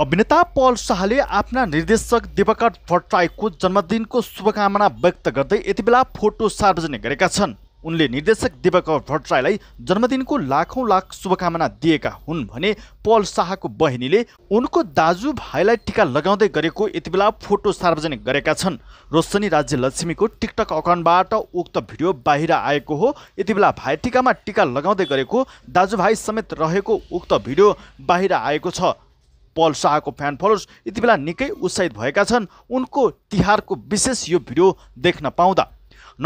अभिनेता पल शाहले आफ्ना निर्देशक दिपकर भट्टराईको जन्मदिनको शुभकामना व्यक्त गर्दै यति बेला फोटो सार्वजनिक गरेका छन् उनले निर्देशक दिपकर भट्टराईलाई जन्मदिनको लाखौँ लाख शुभकामना दिएका हुन् भने पल शाहको बहिनीले उनको दाजुभाइलाई टिका लगाउँदै गरेको यति बेला फोटो सार्वजनिक गरेका छन् रोशनी राज्य लक्ष्मीको टिकटक अकाउन्टबाट उक्त भिडियो बाहिर आएको हो यति बेला भाइ टिकामा टिका लगाउँदै गरेको दाजुभाइ समेत रहेको उक्त भिडियो बाहिर आएको छ पल शाहको फ्यान फलोर्स यति बेला निकै उत्साहित भएका छन् उनको तिहारको विशेष यो भिडियो देख्न पाउँदा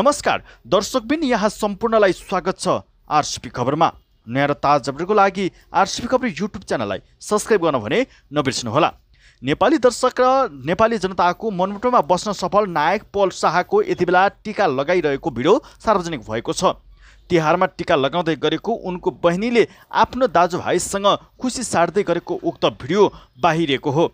नमस्कार दर्शकबिन यहाँ सम्पूर्णलाई स्वागत छ आरसिपी खबरमा नयाँ र ताज खबरको लागि आरसिपी खबर युट्युब च्यानललाई सब्सक्राइब गर्न भने नबिर्सिनुहोला नेपाली दर्शक र नेपाली जनताको मनमुटोमा बस्न सफल नायक पल शाहको यति बेला टिका लगाइरहेको भिडियो सार्वजनिक भएको छ तिहारमा टिका लगाउँदै गरेको उनको बहिनीले आफ्नो दाजुभाइसँग खुसी साट्दै गरेको उक्त भिडियो बाहिरिएको हो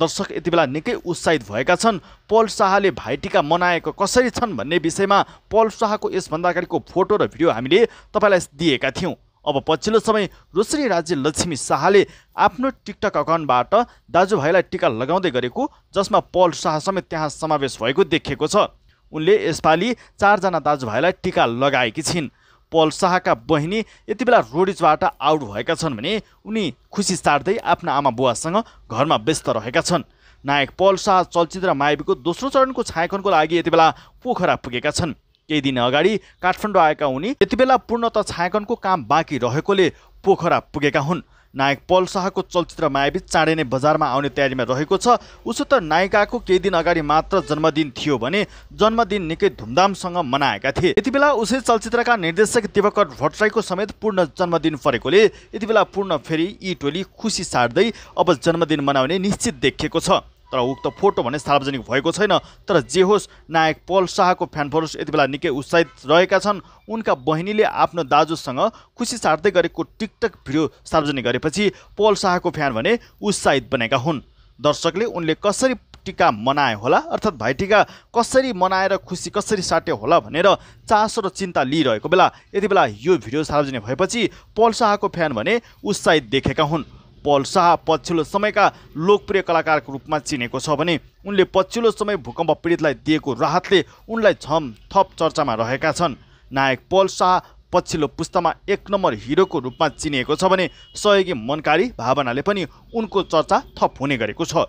दर्शक यति बेला निकै उत्साहित भएका छन् पल शाहले भाइटिका मनाएको कसरी छन् भन्ने विषयमा पल शाहको यसभन्दा अगाडिको फोटो र भिडियो हामीले तपाईँलाई दिएका थियौँ अब पछिल्लो समय रोसरी राज्य लक्ष्मी शाहले आफ्नो टिकटक अकाउन्टबाट दाजुभाइलाई टिका लगाउँदै गरेको जसमा पल शाह समेत त्यहाँ समावेश भएको देखिएको छ उनले यसपालि चारजना दाजुभाइलाई टिका लगाएकी छिन् पल शाहका बहिनी यति बेला रोडिजबाट आउट भएका छन् भने उनी खुसी सार्दै आफ्ना आमा बुवासँग घरमा व्यस्त रहेका छन् नायक पल शाह चलचित्र मायावीको दोस्रो चरणको छायाङ्कनको लागि यति बेला पोखरा पुगेका छन् केही दिन अगाडि काठमाडौँ आएका उनी यति बेला पूर्णत छायाङ्कनको काम बाँकी रहेकोले पोखरा पुगेका हुन् नायक पल शाहको चलचित्र मायावी चाँडै नै बजारमा आउने तयारीमा रहेको छ उसो त नायिकाको केही दिन अगाडि मात्र जन्मदिन थियो भने जन्मदिन निकै धुमधामसँग मनाएका थिए यति बेला उसै चलचित्रका निर्देशक दिवकर भट्टराईको समेत पूर्ण जन्मदिन परेकोले यति बेला पूर्ण फेरि यी टोली खुसी सार्दै अब जन्मदिन मनाउने निश्चित देखिएको छ तर उक्त फोटो भने सार्वजनिक भएको छैन तर जे होस् नायक पल शाहको फ्यान फ्यानफलोस यति बेला निकै उत्साहित रहेका छन् उनका बहिनीले आफ्नो दाजुसँग खुसी सार्दै गरेको टिकटक भिडियो सार्वजनिक गरेपछि पल शाहको फ्यान भने उत्साहित बनेका हुन् दर्शकले उनले कसरी टिका मनाए होला अर्थात् भाइटिका कसरी मनाएर खुसी कसरी साट्यो होला भनेर चासो र चिन्ता लिइरहेको बेला यति बेला यो भिडियो सार्वजनिक भएपछि पल शाहको फ्यान भने उत्साहित देखेका हुन् पल शाह पछिल्लो समयका लोकप्रिय कलाकारको रूपमा चिनेको छ भने उनले पछिल्लो समय भूकम्प पीडितलाई दिएको राहतले उनलाई झम थप चर्चामा रहेका छन् नायक पल शाह पछिल्लो पुस्तामा एक नम्बर हिरोको रूपमा चिनिएको छ भने सहयोगी मनकारी भावनाले पनि उनको चर्चा थप हुने गरेको छ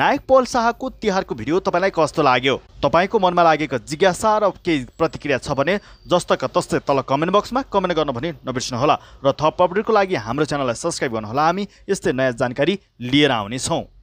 नायक पल शाहको तिहारको भिडियो तपाईँलाई कस्तो लाग्यो तपाईँको मनमा लागेको जिज्ञासा र केही प्रतिक्रिया छ भने जस्तोका तस्तै तल कमेन्ट बक्समा कमेन्ट गर्न भने नबिर्सनुहोला र थप अपडेटको लागि हाम्रो च्यानललाई सब्सक्राइब गर्नुहोला हामी यस्तै नयाँ जानकारी लिएर आउनेछौँ